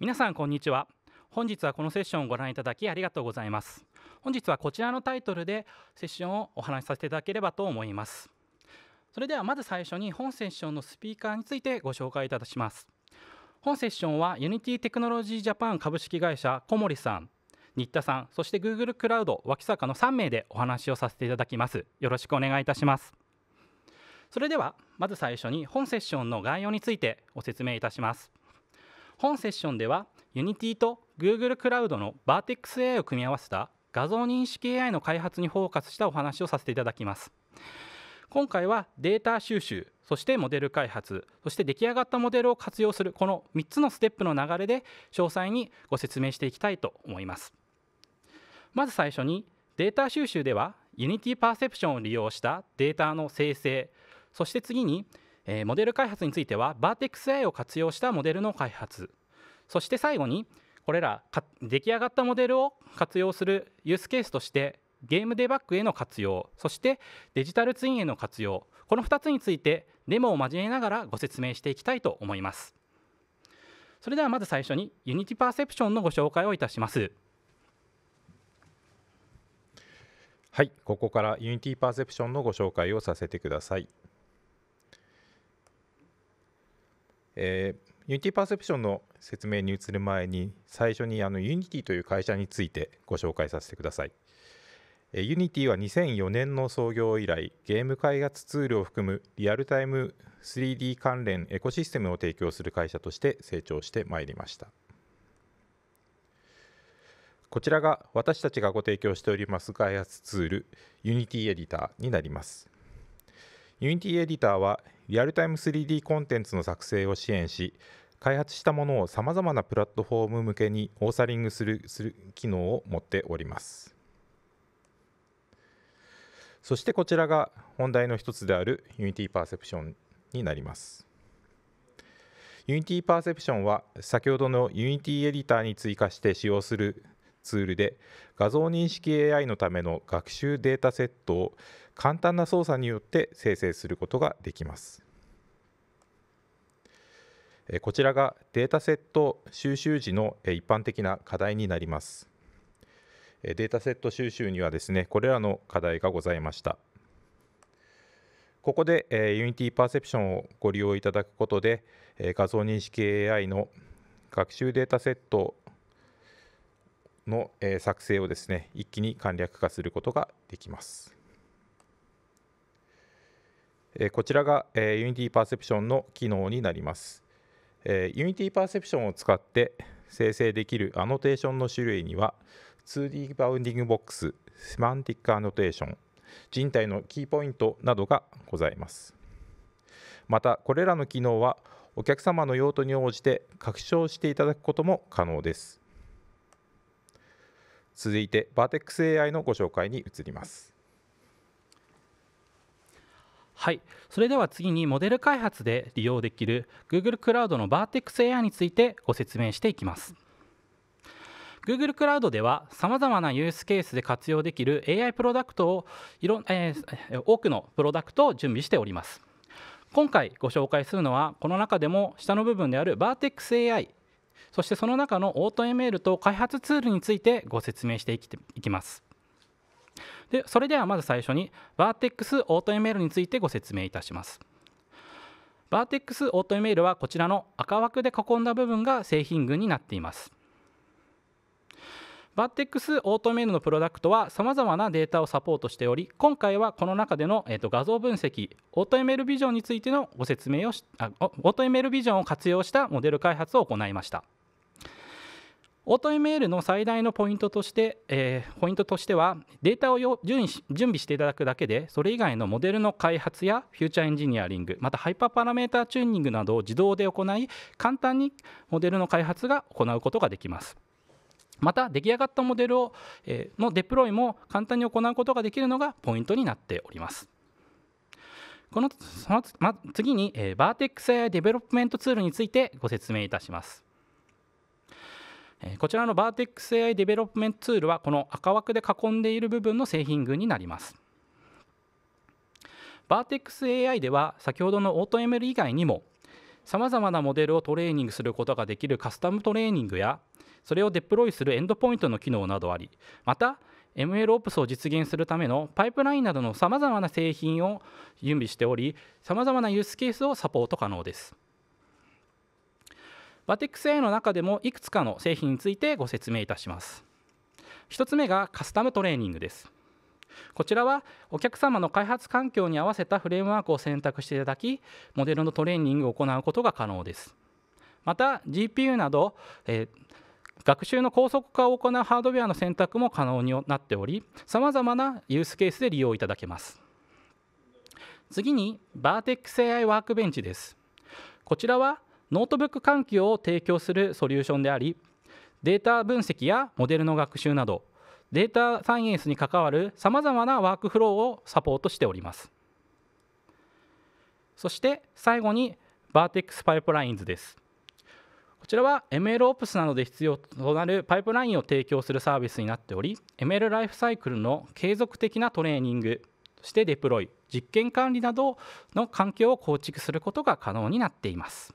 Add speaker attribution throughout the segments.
Speaker 1: 皆さんこんにちは本日はこのセッションをご覧いただきありがとうございます本日はこちらのタイトルでセッションをお話しさせていただければと思いますそれではまず最初に本セッションのスピーカーについてご紹介いたします本セッションはユニティテクノロジージャパン株式会社小森さん新田さんそして Google クラウド脇坂の3名でお話をさせていただきますよろしくお願いいたしますそれではまず最初に本セッションの概要についてご説明いたします本セッションでは Unity と Google クラウドの VertexAI を組み合わせた画像認識 AI の開発にフォーカスしたお話をさせていただきます今回はデータ収集そしてモデル開発そして出来上がったモデルを活用するこの3つのステップの流れで詳細にご説明していきたいと思いますまず最初にデータ収集では Unity パーセプションを利用したデータの生成そして次にモデル開発については VertexAI を活用したモデルの開発そして最後にこれら出来上がったモデルを活用するユースケースとしてゲームデバッグへの活用そしてデジタルツインへの活用この2つについてデモを交えながらご説明していきたいと思いますそれではまず最初にユニティパーセプションのご紹介をいたしますはいここからユニティパーセプションのご紹介をさ
Speaker 2: せてくださいえーユニティパーセプションの説明に移る前に最初にあの Unity という会社についてご紹介させてください。Unity は2004年の創業以来ゲーム開発ツールを含むリアルタイム 3D 関連エコシステムを提供する会社として成長してまいりましたこちらが私たちがご提供しております開発ツール Unity エディターになります Unity エディターはリアルタイム 3D コンテンツの作成を支援し開発したものをさまざまなプラットフォーム向けにオーサリングするする機能を持っておりますそしてこちらが本題の一つである Unity Perception になります Unity Perception は先ほどの Unity エディターに追加して使用するツールで画像認識 AI のための学習データセットを簡単な操作によって生成することができますこちらがデータセット収集時の一般的な課題になります。データセット収集にはですね、これらの課題がございました。ここで Unity Perception をご利用いただくことで、画像認識 AI の学習データセットの作成をですね、一気に簡略化することができます。こちらが Unity Perception の機能になります。えー、Unity Perception を使って生成できるアノテーションの種類には 2D バウンディングボックス、セマンティックアノテーション、人体のキーポイントなどがございます。またこれらの機能はお客様の用途に応じて拡張していただくことも可能です。続
Speaker 1: いて Vertex AI のご紹介に移ります。はいそれでは次にモデル開発で利用できる Google クラウドの VertexAI についてご説明していきます Google クラウドではさまざまなユースケースで活用できる AI プロダクトをいろ、えー、多くのプロダクトを準備しております今回ご紹介するのはこの中でも下の部分である VertexAI そしてその中のオート ML と開発ツールについてご説明していきますでそれではまず最初にバーテックスオート ML についてご説明いたしますバーテックスオート ML はこちらの赤枠で囲んだ部分が製品群になっていますバーテックスオートメールのプロダクトはさまざまなデータをサポートしており今回はこの中での、えー、と画像分析オート ML ビジョンについてのご説明をしあオート ML ビジョンを活用したモデル開発を行いました。オート ML の最大のポイントとして、えー、ポイントとしてはデータを準備していただくだけでそれ以外のモデルの開発やフューチャーエンジニアリングまたハイパーパラメータチューニングなどを自動で行い簡単にモデルの開発が行うことができます。また出来上がったモデルを、えー、のデプロイも簡単に行うことができるのがポイントになっております。このその、ま、次に、えー、バーテックス AI デベロップメントツールについてご説明いたします。こちらの VertexAI デベロップメントツールはこの赤枠で囲んでいる部分の製品群になります。VertexAI では先ほどの AutoML 以外にもさまざまなモデルをトレーニングすることができるカスタムトレーニングやそれをデプロイするエンドポイントの機能などありまた MLOps を実現するためのパイプラインなどのさまざまな製品を準備しておりさまざまなユースケースをサポート可能です。バテックス A の中でもいくつかの製品についてご説明いたします1つ目がカスタムトレーニングですこちらはお客様の開発環境に合わせたフレームワークを選択していただきモデルのトレーニングを行うことが可能ですまた GPU など、えー、学習の高速化を行うハードウェアの選択も可能になっておりさまざまなユースケースで利用いただけます次に Vertex AI ワークベンチですこちらはノートブック環境を提供するソリューションでありデータ分析やモデルの学習などデータサイエンスに関わるさまざまなワークフローをサポートしておりますそして最後にバーテックスパイプラインズですこちらは MLOps などで必要となるパイプラインを提供するサービスになっており ML ライフサイクルの継続的なトレーニングそしてデプロイ実験管理などの環境を構築することが可能になっています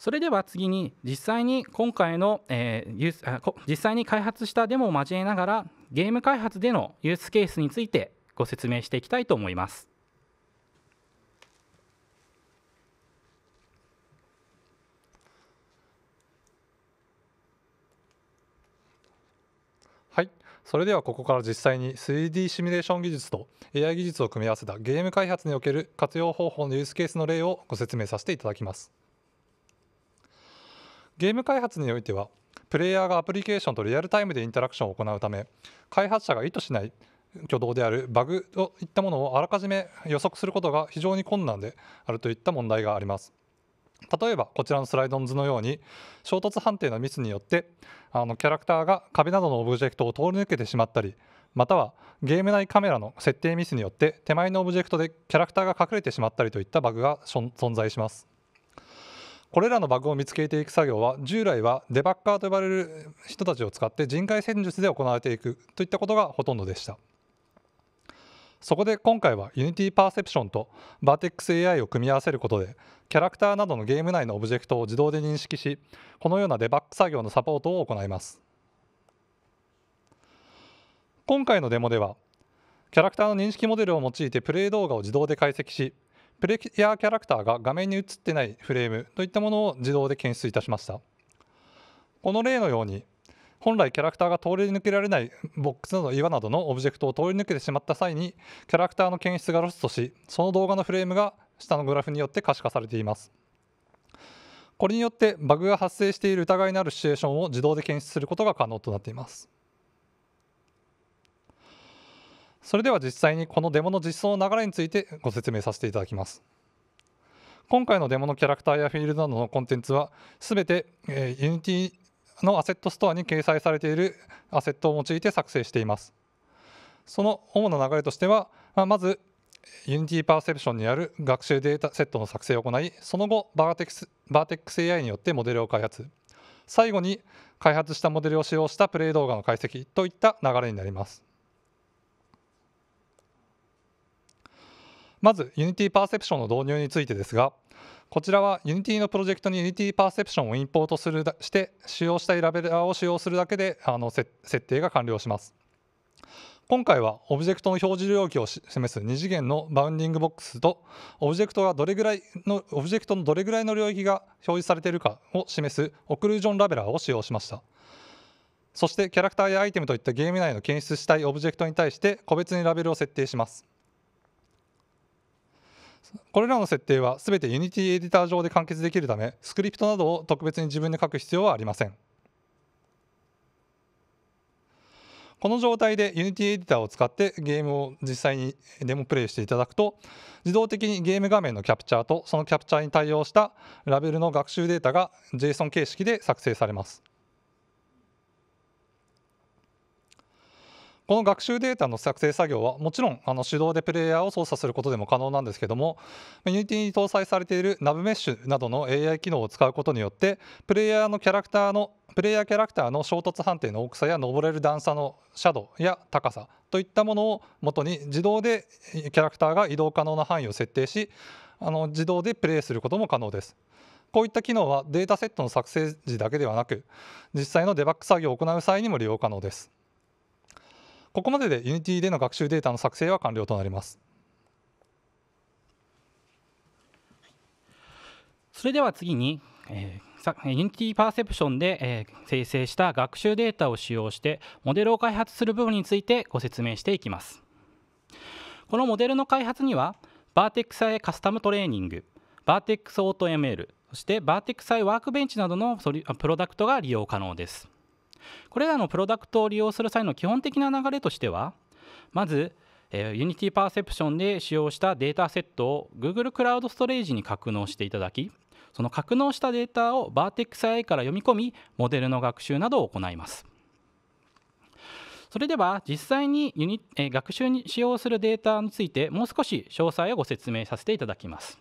Speaker 1: それでは次に実際に今回の、えー、実際に開発したデモを交えながらゲーム開発でのユースケースについてご説明していきたいと思います。
Speaker 3: はい、それではここから実際に 3D シミュレーション技術と AI 技術を組み合わせたゲーム開発における活用方法のユースケースの例をご説明させていただきます。ゲーム開発においてはプレイヤーがアプリケーションとリアルタイムでインタラクションを行うため開発者が意図しない挙動であるバグといったものをあらかじめ予測することが非常に困難であるといった問題があります例えばこちらのスライドの図のように衝突判定のミスによってあのキャラクターが壁などのオブジェクトを通り抜けてしまったりまたはゲーム内カメラの設定ミスによって手前のオブジェクトでキャラクターが隠れてしまったりといったバグが存在しますこれらのバグを見つけていく作業は従来はデバッカーと呼ばれる人たちを使って人海戦術で行われていくといったことがほとんどでしたそこで今回は Unity Perception と VertexAI を組み合わせることでキャラクターなどのゲーム内のオブジェクトを自動で認識しこのようなデバッグ作業のサポートを行います今回のデモではキャラクターの認識モデルを用いてプレイ動画を自動で解析しプレイヤーキャラクターが画面に映ってないフレームといったものを自動で検出いたしましたこの例のように本来キャラクターが通り抜けられないボックスなど岩などのオブジェクトを通り抜けてしまった際にキャラクターの検出がロストしその動画のフレームが下のグラフによって可視化されていますこれによってバグが発生している疑いのあるシチュエーションを自動で検出することが可能となっていますそれでは実際にこのデモの実装の流れについてご説明させていただきます今回のデモのキャラクターやフィールドなどのコンテンツはすべて、え Unity のアセットストアに掲載されているアセットを用いて作成していますその主な流れとしては、まあ、まず Unity Perception にある学習データセットの作成を行いその後バーテックスバーテックス AI によってモデルを開発最後に開発したモデルを使用したプレイ動画の解析といった流れになりますまず Unity パーセプションの導入についてですがこちらは Unity のプロジェクトに Unity パーセプションをインポートするして使用したいラベラーを使用するだけであの設定が完了します今回はオブジェクトの表示領域を示す2次元のバウンディングボックスとオブジェクトがどれぐらいのオブジェクトのどれぐらいの領域が表示されているかを示すオクルージョンラベラーを使用しましたそしてキャラクターやアイテムといったゲーム内の検出したいオブジェクトに対して個別にラベルを設定しますこれらの設定は全て Unity エディター上で完結できるためスクリプトなどを特別に自分で書く必要はありませんこの状態で Unity エディターを使ってゲームを実際にデモプレイしていただくと自動的にゲーム画面のキャプチャーとそのキャプチャーに対応したラベルの学習データが JSON 形式で作成されますこの学習データの作成作業はもちろんあの手動でプレイヤーを操作することでも可能なんですけども Unity に搭載されているナブメッシュなどの AI 機能を使うことによってプレイヤーのキャラクターのプレイヤーキャラクターの衝突判定の大きさや登れる段差のシャドウや高さといったものをもとに自動でキャラクターが移動可能な範囲を設定しあの自動でプレイすることも可能です。こういった機能はデータセットの作成時だけではなく実際のデバッグ作業を行う際にも利用可能です。ここまでで Unity での学習データの作成は完了となります。
Speaker 1: それでは次に、えーさ Unity Perception で、えー、生成した学習データを使用してモデルを開発する部分についてご説明していきますこのモデルの開発には Vertex-i カスタムトレーニング Vertex AutoML そして Vertex-i ワークベンチなどのプロダクトが利用可能ですこれらのプロダクトを利用する際の基本的な流れとしてはまず Unity Perception で使用したデータセットを Google クラウドストレージに格納していただきその格納したデータを VertexAI から読み込みモデルの学習などを行いますそれでは実際にユニ学習に使用するデータについてもう少し詳細をご説明させていただきます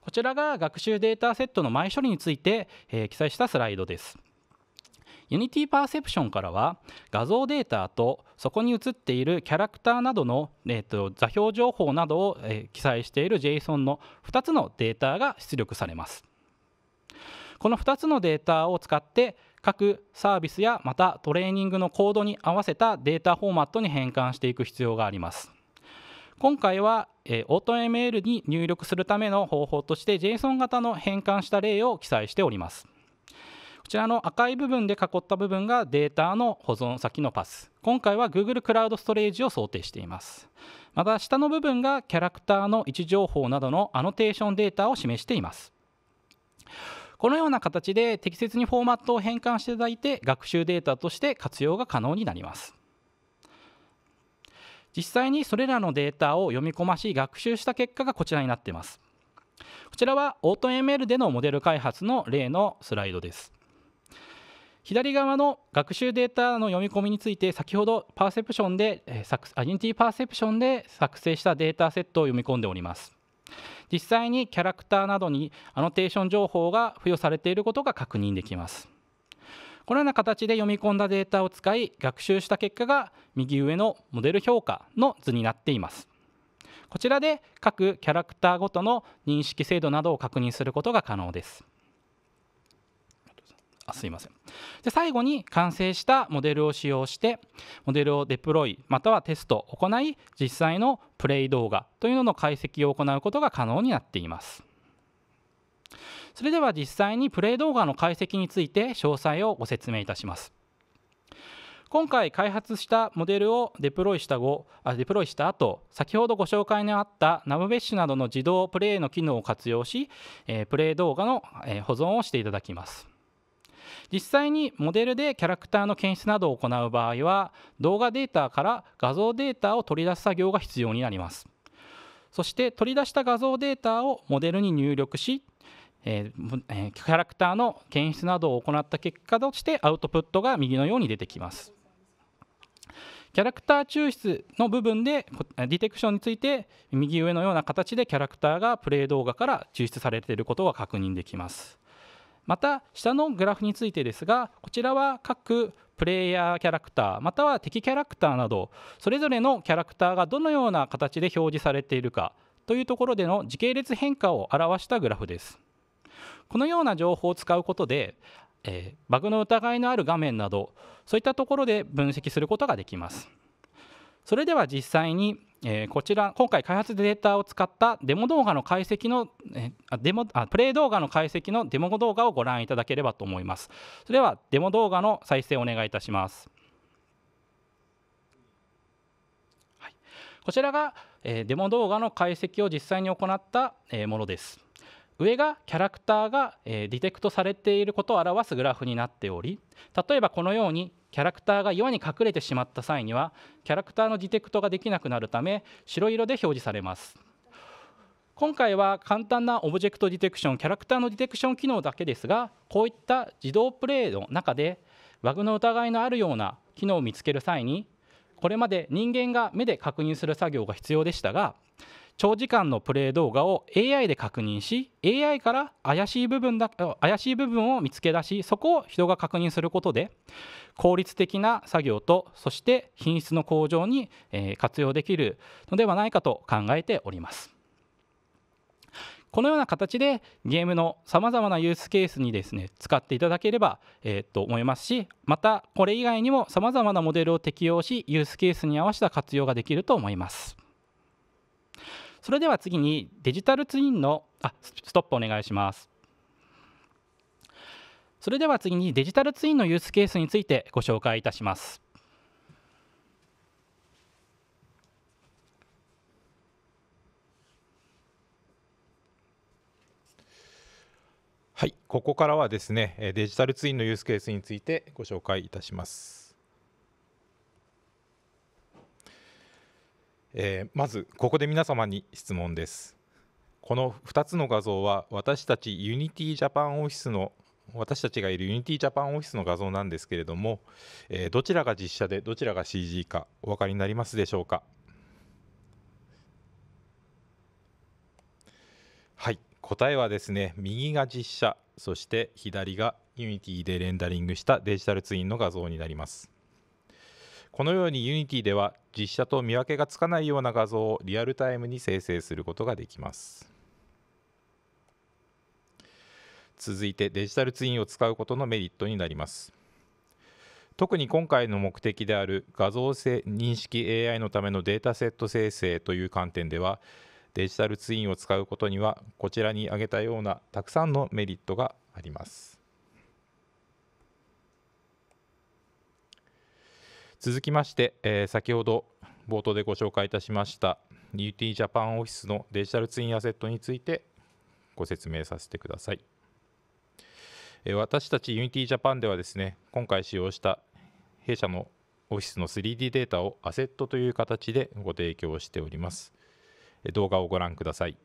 Speaker 1: こちらが学習データセットの前処理について、え記載したスライドです Unity Perception からは画像データとそこに映っているキャラクターなどの、えーと、座標情報などを、えー、記載している JSON の2つのデータが出力されます。この2つのデータを使って各サービスやまたトレーニングのコードに合わせたデータフォーマットに変換していく必要があります。今回は、えー、AutoML に入力するための方法として JSON 型の変換した例を記載しております。ちらの赤い部分で囲った部分がデータの保存先のパス今回は Google クラウドストレージを想定していますまた下の部分がキャラクターの位置情報などのアノテーションデータを示していますこのような形で適切にフォーマットを変換していただいて学習データとして活用が可能になります実際にそれらのデータを読み込まし学習した結果がこちらになっていますこちらは AutoML でのモデル開発の例のスライドです左側の学習データの読み込みについて先ほどパーセプションで、えアイデンティティパーセプションで作成したデータセットを読み込んでおります実際にキャラクターなどにアノテーション情報が付与されていることが確認できますこのような形で読み込んだデータを使い学習した結果が右上のモデル評価の図になっていますこちらで各キャラクターごとの認識精度などを確認することが可能ですすいませんで最後に完成したモデルを使用してモデルをデプロイまたはテストを行い実際のプレイ動画というのの解析を行うことが可能になっていますそれでは実際にプレイ動画の解析について詳細をご説明いたします今回開発したモデルをデプロイした後あデプロイした後先ほどご紹介にあったナムベッシュなどの自動プレイの機能を活用し、えー、プレイ動画の、えー、保存をしていただきます実際にモデルでキャラクターの検出などを行う場合は動画データから画像データを取り出す作業が必要になりますそして取り出した画像データをモデルに入力し、えキャラクターの検出などを行った結果としてアウトプットが右のように出てきますキャラクター抽出の部分でディテクションについて右上のような形でキャラクターがプレイ動画から抽出されていることが確認できますまた下のグラフについてですがこちらは各プレイヤーキャラクターまたは敵キャラクターなどそれぞれのキャラクターがどのような形で表示されているかというところでの時系列変化を表したグラフですこのような情報を使うことで、えー、バグの疑いのある画面などそういったところで分析することができますそれでは実際にえー、こちら今回開発データを使ったデモ動画の解析の、えー、デモあプレイ動画の解析のデモ動画をご覧いただければと思いますそれではデモ動画の再生をお願いいたします、はい、こちらが、えー、デモ動画の解析を実際に行った、えー、ものです上がキャラクターがえディテクトされていることを表すグラフになっており例えばこのようにキャラクターが岩に隠れてしまった際にはキャラクターのディテクトができなくなるため白色で表示されます今回は簡単なオブジェクトディテクションキャラクターのディテクション機能だけですがこういった自動プレイの中でバグの疑いのあるような機能を見つける際にこれまで人間が目で確認する作業が必要でしたが長時間のプレイ動画を AI で確認し AI から怪しい部分だ怪しい部分を見つけ出しそこを人が確認することで効率的な作業とそして品質の向上に、え活用できるのではないかと考えております。このような形でゲームのさまざまなユースケースにですね使っていただければ、えー、と思いますしまたこれ以外にもさまざまなモデルを適用しユースケースに合わせた活用ができると思います。それでは次にデジタルツインのあストップお願いしますそれでは次にデジタルツインのユースケースについてご紹介いたします
Speaker 2: はい、ここからはですねデジタルツインのユースケースについてご紹介いたします。えー、まずここで皆様に質問ですこの2つの画像は私たちユニティジャパンオフィスの私たちがいるユニティジャパンオフィスの画像なんですけれども、えー、どちらが実写でどちらが CG かお分かりになりますでしょうかはい答えはですね右が実写そして左がユニティでレンダリングしたデジタルツインの画像になりますこのように Unity では実写と見分けがつかないような画像をリアルタイムに生成することができます続いてデジタルツインを使うことのメリットになります特に今回の目的である画像性認識 AI のためのデータセット生成という観点ではデジタルツインを使うことにはこちらに挙げたようなたくさんのメリットがあります続きまして、えー、先ほど冒頭でご紹介いたしました UT ジャパンオフィスのデジタルツインアセットについてご説明させてください。えー、私たち UT ジャパンではですね、今回使用した弊社のオフィスの 3D データをアセットという形でご提供しております。動画をご覧ください。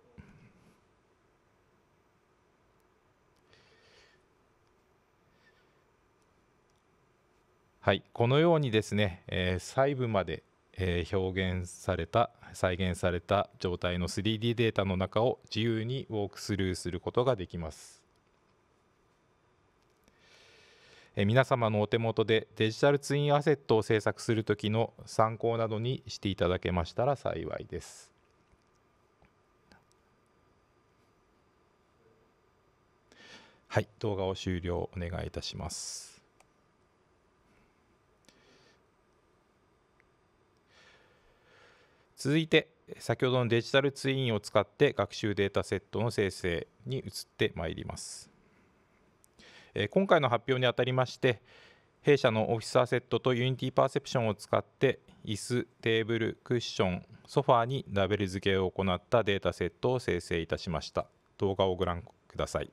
Speaker 2: はい、このようにですね、えー、細部まで、えー、表現された再現された状態の 3D データの中を自由にウォークスルーすることができます、えー、皆様のお手元でデジタルツインアセットを制作する時の参考などにしていただけましたら幸いですはい動画を終了お願いいたします続いて先ほどのデジタルツインを使って学習データセットの生成に移ってまいります今回の発表にあたりまして弊社のオフィスアセットとユニティパーセプションを使って椅子テーブルクッションソファーにラベル付けを行ったデータセットを生成いたしました動画をご覧ください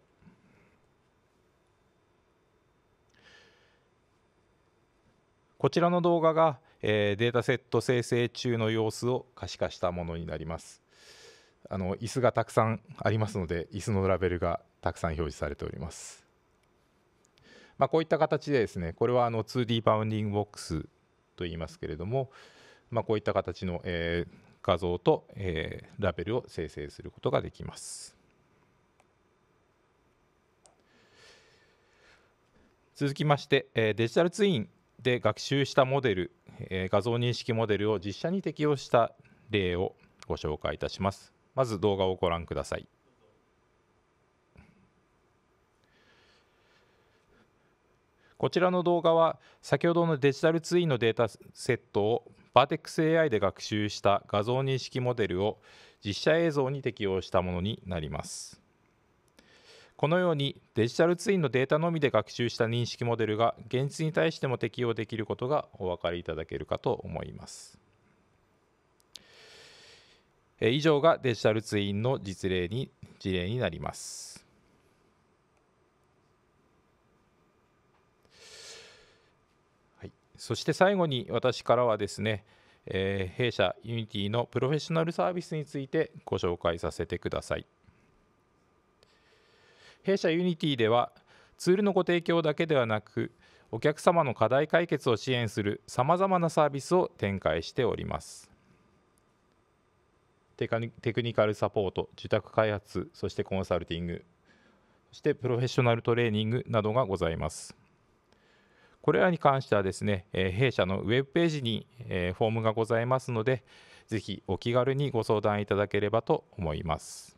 Speaker 2: こちらの動画がえー、データセット生成中の様子を可視化したものになりますあの椅子がたくさんありますので椅子のラベルがたくさん表示されております、まあ、こういった形でですねこれはあの 2D バウンディングボックスと言いますけれども、まあ、こういった形の、えー、画像と、えー、ラベルを生成することができます。続きまして、えー、デジタルツインで学習したモデル、え画像認識モデルを実写に適用した例をご紹介いたします。まず動画をご覧ください。こちらの動画は先ほどのデジタルツインのデータセットをバーテックス AI で学習した画像認識モデルを実写映像に適用したものになります。このようにデジタルツインのデータのみで学習した認識モデルが現実に対しても適用できることがお分かりいただけるかと思います。え以上がデジタルツインの実例に事例になります。はい、そして最後に私からはですね、えー、弊社ユニティのプロフェッショナルサービスについてご紹介させてください。弊社ユニティではツールのご提供だけではなくお客様の課題解決を支援するさまざまなサービスを展開しておりますテクニカルサポート受託開発そしてコンサルティングそしてプロフェッショナルトレーニングなどがございますこれらに関してはですね弊社のウェブページにフォームがございますのでぜひお気軽にご相談いただければと思います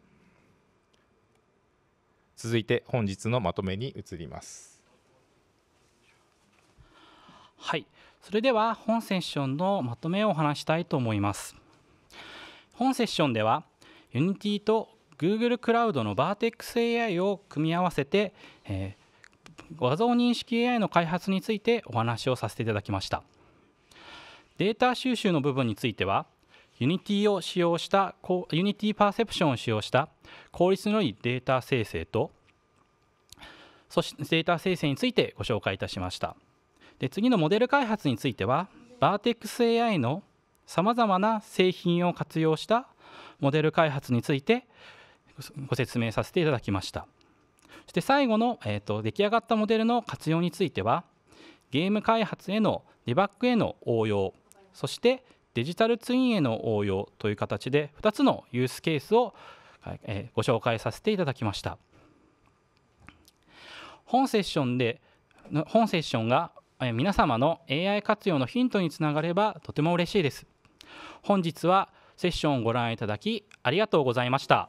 Speaker 2: 続いて本
Speaker 1: 日のまとめに移りますはいそれでは本セッションのまとめをお話したいと思います本セッションでは Unity と Google クラウドの VertexAI を組み合わせて、えー、画像認識 AI の開発についてお話をさせていただきましたデータ収集の部分については Unity を使用した Unity パーセプションを使用した効率の良いデータ生成とそしてデータ生成についてご紹介いたしましたで次のモデル開発についてはバーテックス AI のさまざまな製品を活用したモデル開発についてご説明させていただきましたそして最後の、えーと出来上がったモデルの活用についてはゲーム開発へのデバッグへの応用そしてデジタルツインへの応用という形で2つのユースケースを介、えー、ご紹介させていただきました本セッションで本セッションが皆様の AI 活用のヒントにつながればとても嬉しいです本日はセッションをご覧いただきありがとうございました